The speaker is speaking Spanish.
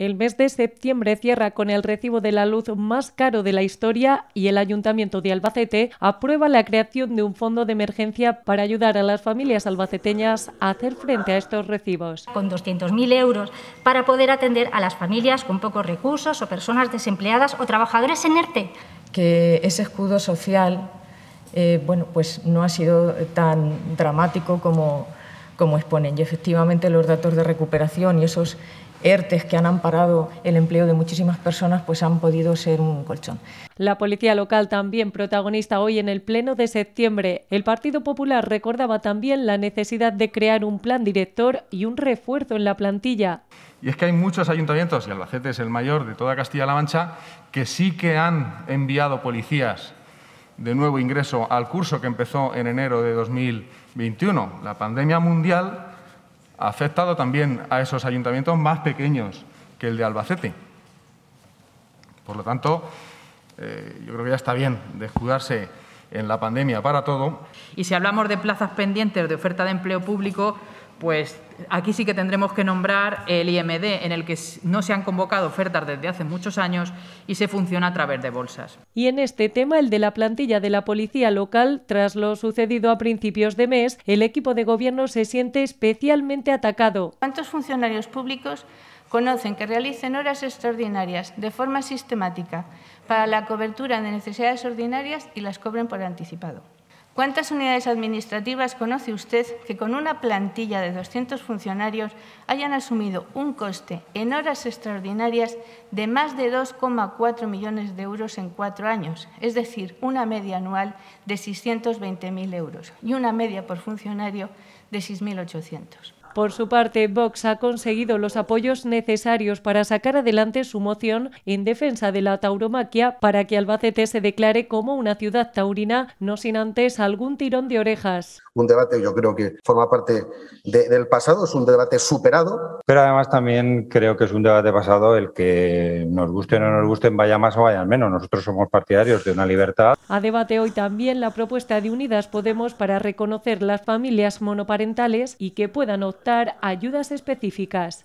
El mes de septiembre cierra con el recibo de la luz más caro de la historia y el Ayuntamiento de Albacete aprueba la creación de un fondo de emergencia para ayudar a las familias albaceteñas a hacer frente a estos recibos. Con 200.000 euros para poder atender a las familias con pocos recursos o personas desempleadas o trabajadores en ERTE. Que ese escudo social eh, bueno, pues no ha sido tan dramático como, como exponen. Y efectivamente los datos de recuperación y esos ERTES que han amparado el empleo de muchísimas personas, pues han podido ser un colchón. La policía local también protagonista hoy en el Pleno de septiembre. El Partido Popular recordaba también la necesidad de crear un plan director y un refuerzo en la plantilla. Y es que hay muchos ayuntamientos, y Albacete es el mayor de toda Castilla-La Mancha, que sí que han enviado policías de nuevo ingreso al curso que empezó en enero de 2021. La pandemia mundial ha afectado también a esos ayuntamientos más pequeños que el de Albacete. Por lo tanto, eh, yo creo que ya está bien descuidarse en la pandemia para todo. Y si hablamos de plazas pendientes de oferta de empleo público, pues aquí sí que tendremos que nombrar el IMD, en el que no se han convocado ofertas desde hace muchos años y se funciona a través de bolsas. Y en este tema, el de la plantilla de la policía local, tras lo sucedido a principios de mes, el equipo de gobierno se siente especialmente atacado. ¿Cuántos funcionarios públicos conocen que realicen horas extraordinarias de forma sistemática para la cobertura de necesidades ordinarias y las cobren por anticipado? ¿Cuántas unidades administrativas conoce usted que con una plantilla de 200 funcionarios hayan asumido un coste en horas extraordinarias de más de 2,4 millones de euros en cuatro años, es decir, una media anual de 620.000 euros y una media por funcionario de 6.800? Por su parte, Vox ha conseguido los apoyos necesarios para sacar adelante su moción en defensa de la tauromaquia para que Albacete se declare como una ciudad taurina, no sin antes algún tirón de orejas. Un debate yo creo que forma parte del pasado, es un debate superado. Pero además también creo que es un debate pasado el que nos guste o no nos guste, vaya más o vaya menos. Nosotros somos partidarios de una libertad. A debate hoy también la propuesta de Unidas Podemos para reconocer las familias monoparentales y que puedan obtener ayudas específicas.